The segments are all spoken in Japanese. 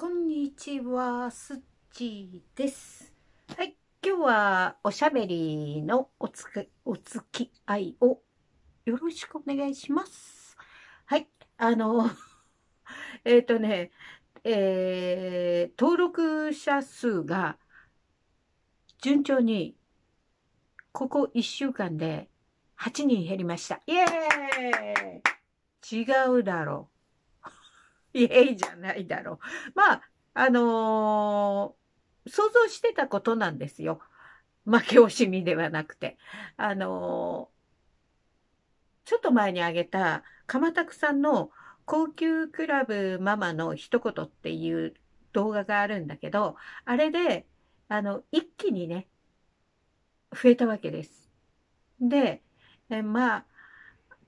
こんにちは、すっちーです。はい、今日はおしゃべりのおつお付き合いをよろしくお願いします。はい、あの、えっ、ー、とね、えー、登録者数が順調にここ1週間で8人減りました。イエーイ違うだろう。イエイじゃないだろう。まあ、あのー、想像してたことなんですよ。負け惜しみではなくて。あのー、ちょっと前にあげた、鎌田さんの高級クラブママの一言っていう動画があるんだけど、あれで、あの、一気にね、増えたわけです。で、えまあ、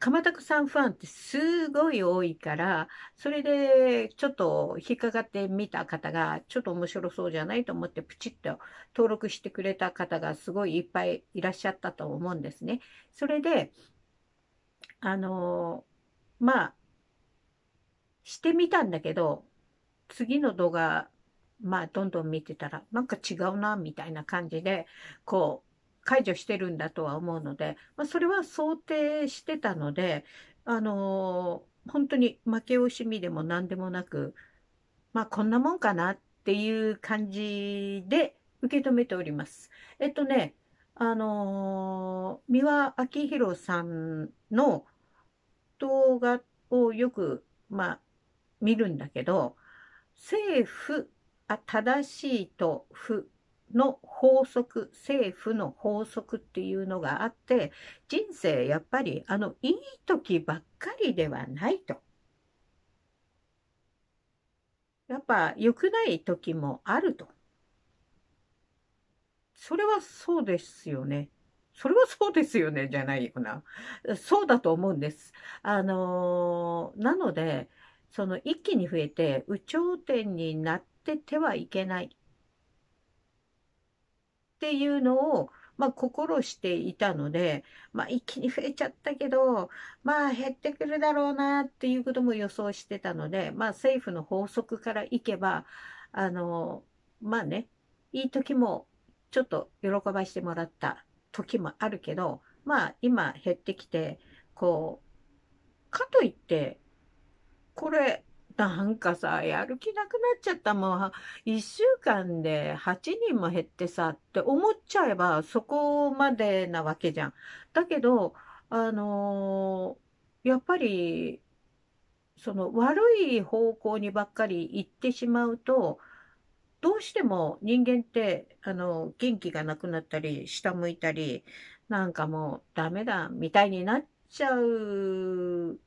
鎌田さんファンってすごい多いから、それでちょっと引っかかってみた方が、ちょっと面白そうじゃないと思ってプチッと登録してくれた方がすごいいっぱいいらっしゃったと思うんですね。それで、あのまあ、してみたんだけど、次の動画、まあ、どんどん見てたら、なんか違うな、みたいな感じで、こう、解除してるんだとは思うので、まあ、それは想定してたので、あのー、本当に負け惜しみでも何でもなく、まあ、こんなもんかなっていう感じで受け止めております。えっとね、あのー、三輪明宏さんの動画をよく、まあ、見るんだけど、政府、あ正しいと不の法則政府の法則っていうのがあって人生やっぱりあのいい時ばっかりではないと。やっぱ良くない時もあると。それはそうですよね。それはそうですよね、じゃないよな。そうだと思うんです。あのー、なので、その一気に増えて、有頂天になっててはいけない。っていうのを、まあ、心していたので、まあ、一気に増えちゃったけど、まあ、減ってくるだろうなっていうことも予想してたので、まあ、政府の法則からいけば、あの、まあね、いい時も、ちょっと喜ばしてもらった時もあるけど、まあ、今減ってきて、こう、かといって、これ、なんかさ、やる気なくなっちゃったもん。1週間で8人も減ってさって思っちゃえばそこまでなわけじゃん。だけど、あのー、やっぱり、その悪い方向にばっかり行ってしまうと、どうしても人間って、あの、元気がなくなったり、下向いたり、なんかもうダメだ、みたいになっちゃう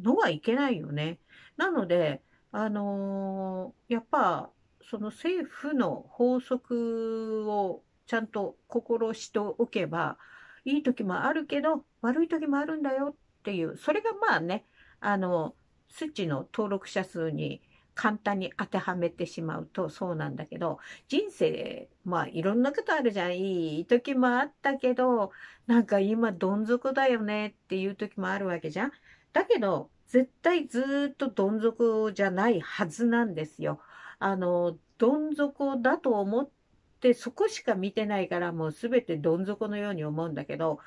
のはいけないよね。なので、あのー、やっぱその政府の法則をちゃんと心しておけばいい時もあるけど悪い時もあるんだよっていうそれがまあねあのッチの登録者数に簡単に当てはめてしまうとそうなんだけど人生まあいろんなことあるじゃんいい時もあったけどなんか今どん底だよねっていう時もあるわけじゃん。だけど、絶対ずっとどん底じゃないはずなんですよ。あの、どん底だと思って、そこしか見てないから、もう全てどん底のように思うんだけど、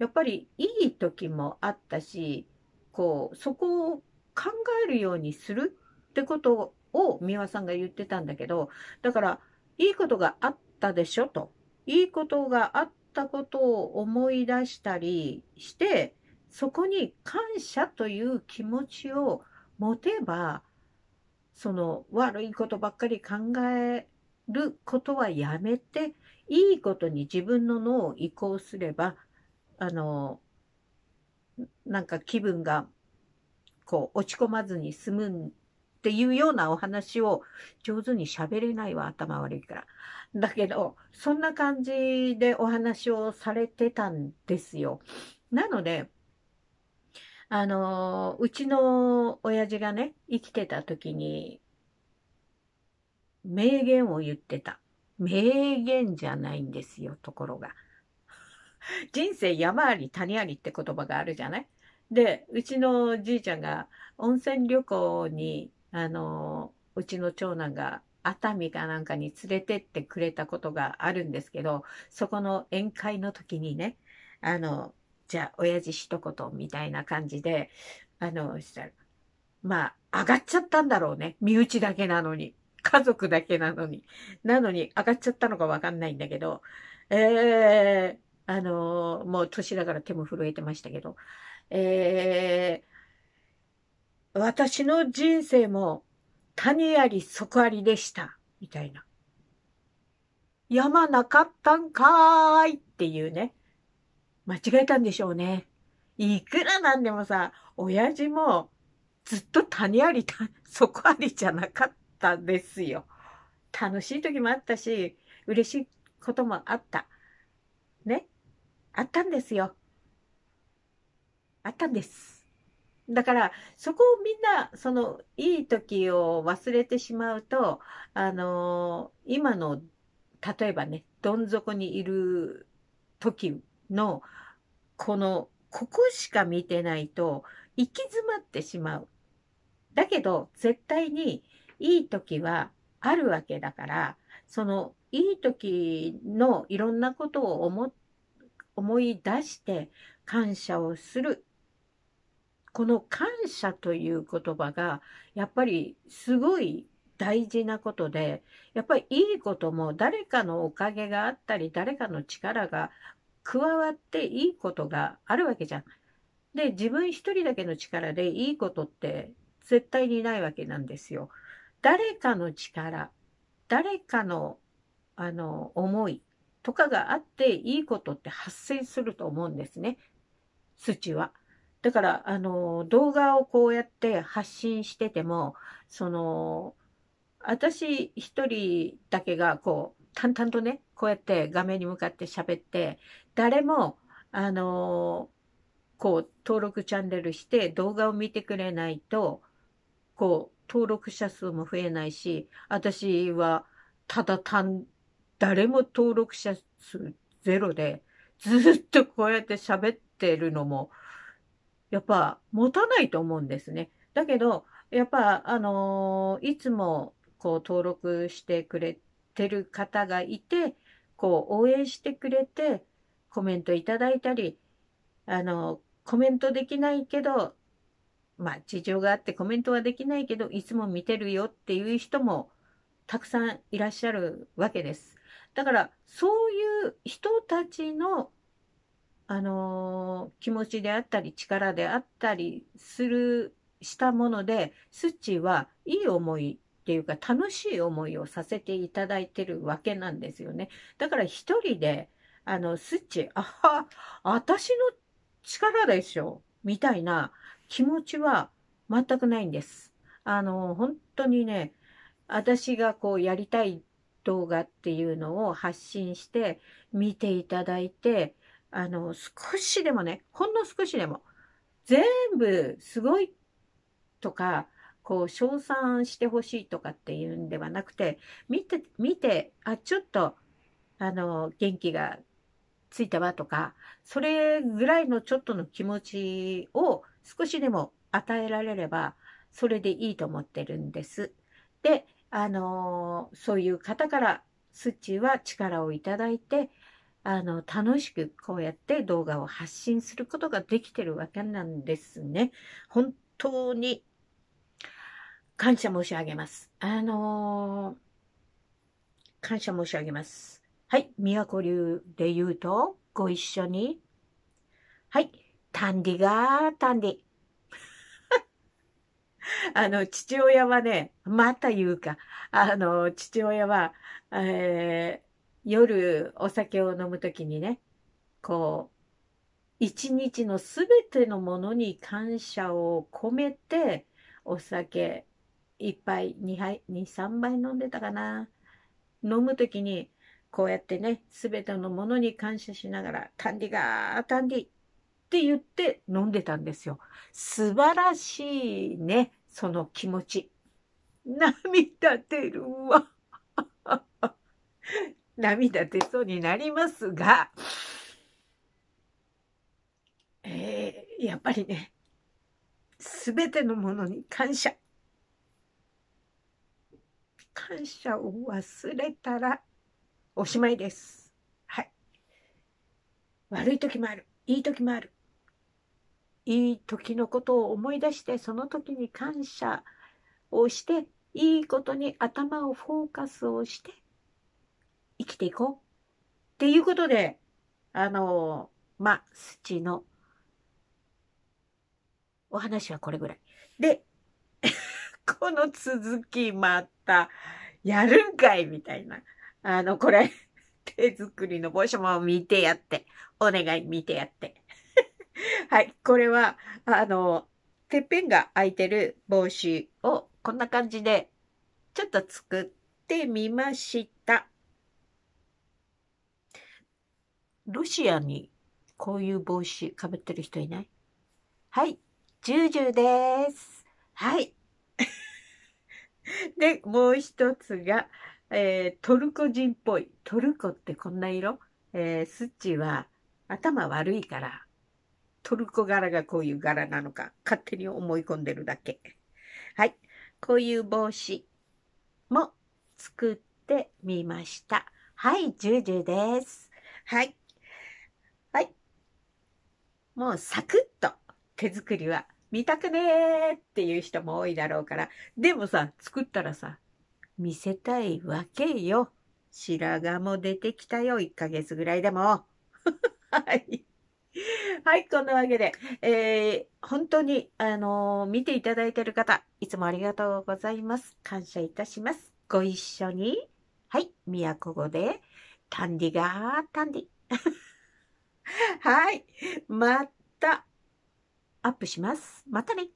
やっぱりいい時もあったし、こう、そこを考えるようにするってことを美輪さんが言ってたんだけど、だから、いいことがあったでしょと。いいことがあったことを思い出したりして、そこに感謝という気持ちを持てばその悪いことばっかり考えることはやめていいことに自分の脳を移行すればあのなんか気分がこう落ち込まずに済むんっていうようなお話を上手に喋れないわ頭悪いから。だけどそんな感じでお話をされてたんですよ。なのであの、うちの親父がね、生きてた時に、名言を言ってた。名言じゃないんですよ、ところが。人生山あり谷ありって言葉があるじゃないで、うちのじいちゃんが温泉旅行に、あの、うちの長男が熱海かなんかに連れてってくれたことがあるんですけど、そこの宴会の時にね、あの、じゃあ親父一言みたいな感じであのしたらまあ上がっちゃったんだろうね身内だけなのに家族だけなのになのに上がっちゃったのか分かんないんだけどえー、あのもう年だから手も震えてましたけどえー、私の人生も谷あり底ありでしたみたいな。山なかったんかーいっていうね。間違えたんでしょうね。いくらなんでもさ、親父もずっと谷ありそこ ありじゃなかったですよ。楽しい時もあったし、嬉しいこともあった。ね。あったんですよ。あったんです。だから、そこをみんな、その、いい時を忘れてしまうと、あのー、今の、例えばね、どん底にいる時のこのここしか見てないと行き詰まってしまう。だけど絶対にいい時はあるわけだからそのいい時のいろんなことを思思い出して感謝をするこの感謝という言葉がやっぱりすごい大事なことでやっぱりいいことも誰かのおかげがあったり誰かの力が加わっていいことがあるわけじゃん。で、自分一人だけの力でいいことって絶対にないわけなんですよ。誰かの力、誰かの、あの、思いとかがあっていいことって発生すると思うんですね。土は。だから、あの、動画をこうやって発信してても、その、私一人だけがこう、淡々とねこうやって画面に向かって喋って誰もあのこう登録チャンネルして動画を見てくれないとこう登録者数も増えないし私はただ単誰も登録者数ゼロでずっとこうやって喋ってるのもやっぱ持たないと思うんですね。だけどやっぱあのいつもこう登録してくれてる方がいて、こう応援してくれて、コメントいただいたり、あの、コメントできないけど、まあ事情があってコメントはできないけど、いつも見てるよっていう人もたくさんいらっしゃるわけです。だから、そういう人たちの、あのー、気持ちであったり、力であったりする、したもので、スッチーはいい思いっていうか楽しい思いをさせていただいてるわけなんですよね。だから一人で、あの、スッチ、あは、私の力でしょ、みたいな気持ちは全くないんです。あの、本当にね、私がこうやりたい動画っていうのを発信して、見ていただいて、あの、少しでもね、ほんの少しでも、全部すごいとか、こう称賛してほしいとかっていうんではなくて見て見てあちょっとあの元気がついたわとかそれぐらいのちょっとの気持ちを少しでも与えられればそれでいいと思ってるんです。であのそういう方からスッチーは力をいただいてあの楽しくこうやって動画を発信することができてるわけなんですね。本当に感謝申し上げます。あのー、感謝申し上げます。はい、宮古流で言うと、ご一緒に。はい、タンディがタンディ。あの、父親はね、また言うか、あの、父親は、えー、夜お酒を飲むときにね、こう、一日のすべてのものに感謝を込めて、お酒1杯、2杯、2、3杯飲んでたかな。飲む時に、こうやってね、すべてのものに感謝しながら、タンディガー、タンディって言って飲んでたんですよ。素晴らしいね、その気持ち。涙出るわ。涙出そうになりますが、えー、やっぱりね、すべてのものに感謝。感謝を忘れたらおしまいです。はい。悪い時もある。いい時もある。いい時のことを思い出してその時に感謝をしていいことに頭をフォーカスをして生きていこう。っていうことで、あの、ま土のお話はこれぐらい。で、この続きまた、やるんかいみたいな。あの、これ、手作りの帽子も見てやって。お願い見てやって。はい、これは、あの、てっぺんが空いてる帽子をこんな感じでちょっと作ってみました。ロシアにこういう帽子かぶってる人いないはい、ジュージューです。はい、で、もう一つが、えー、トルコ人っぽい。トルコってこんな色えー、スッチは頭悪いから、トルコ柄がこういう柄なのか、勝手に思い込んでるだけ。はい。こういう帽子も作ってみました。はい、ジュジュです。はい。はい。もうサクッと手作りは見たくねえっていう人も多いだろうから。でもさ、作ったらさ、見せたいわけよ。白髪も出てきたよ。1ヶ月ぐらいでも。はい。はい、こんなわけで、えー、本当に、あのー、見ていただいてる方、いつもありがとうございます。感謝いたします。ご一緒に、はい、宮古語で、タンディガー、タンディ。はい、また。アップします。またね